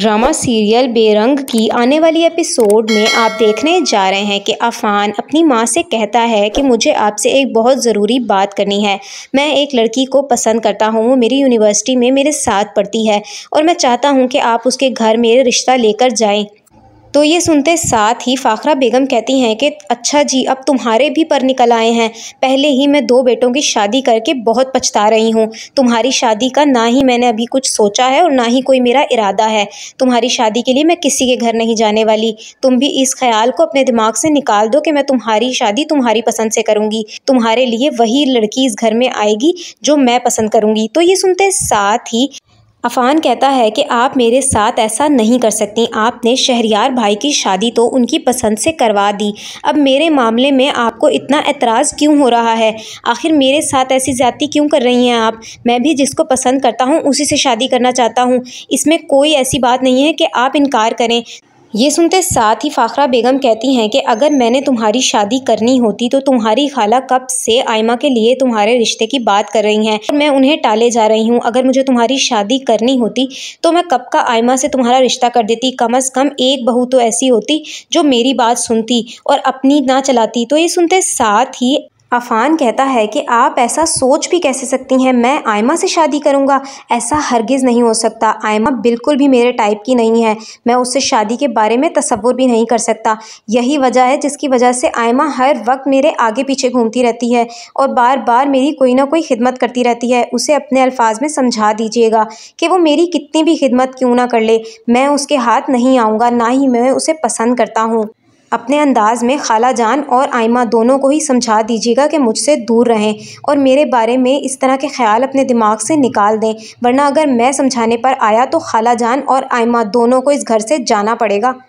drama serial बेरंग की आने वाली एपिसोड में आप देखने जा रहे हैं कि अफान अपनी माँ से कहता है कि मुझे आपसे एक बहुत ज़रूरी बात करनी है मैं एक लड़की को पसंद करता हूँ वो मेरी यूनिवर्सिटी में मेरे साथ पढ़ती है और मैं चाहता हूँ कि आप उसके घर मेरे रिश्ता लेकर जाएँ तो ये सुनते साथ ही फ़ाखरा बेगम कहती हैं कि अच्छा जी अब तुम्हारे भी पर निकल आए हैं पहले ही मैं दो बेटों की शादी करके बहुत पछता रही हूँ तुम्हारी शादी का ना ही मैंने अभी कुछ सोचा है और ना ही कोई मेरा इरादा है तुम्हारी शादी के लिए मैं किसी के घर नहीं जाने वाली तुम भी इस ख्याल को अपने दिमाग से निकाल दो कि मैं तुम्हारी शादी तुम्हारी पसंद से करूँगी तुम्हारे लिए वही लड़की इस घर में आएगी जो मैं पसंद करूँगी तो ये सुनते साथ ही अफ़ान कहता है कि आप मेरे साथ ऐसा नहीं कर सकती आपने शहरियार भाई की शादी तो उनकी पसंद से करवा दी अब मेरे मामले में आपको इतना एतराज़ क्यों हो रहा है आखिर मेरे साथ ऐसी ज़्यादती क्यों कर रही हैं आप मैं भी जिसको पसंद करता हूँ उसी से शादी करना चाहता हूँ इसमें कोई ऐसी बात नहीं है कि आप इनकार करें ये सुनते साथ ही फ़ाखरा बेगम कहती हैं कि अगर मैंने तुम्हारी शादी करनी होती तो तुम्हारी खाला कब से आयमा के लिए तुम्हारे रिश्ते की बात कर रही हैं और मैं उन्हें टाले जा रही हूँ अगर मुझे तुम्हारी शादी करनी होती तो मैं कब का आयमा से तुम्हारा रिश्ता कर देती कम अज़ कम एक बहू तो ऐसी होती जो मेरी बात सुनती और अपनी ना चलाती तो ये सुनते साथ ही अफ़ान कहता है कि आप ऐसा सोच भी कैसे सकती हैं मैं आयमा से शादी करूंगा ऐसा हरगिज़ नहीं हो सकता आयमा बिल्कुल भी मेरे टाइप की नहीं है मैं उससे शादी के बारे में तस्वुर भी नहीं कर सकता यही वजह है जिसकी वजह से आयमा हर वक्त मेरे आगे पीछे घूमती रहती है और बार बार मेरी कोई ना कोई खिदमत करती रहती है उसे अपने अल्फाज में समझा दीजिएगा कि वो मेरी कितनी भी खिदमत क्यों ना कर ले मैं उसके हाथ नहीं आऊँगा ना ही मैं उसे पसंद करता हूँ अपने अंदाज में खाला जान और आयमा दोनों को ही समझा दीजिएगा कि मुझसे दूर रहें और मेरे बारे में इस तरह के ख्याल अपने दिमाग से निकाल दें वरना अगर मैं समझाने पर आया तो खाला जान और आयमा दोनों को इस घर से जाना पड़ेगा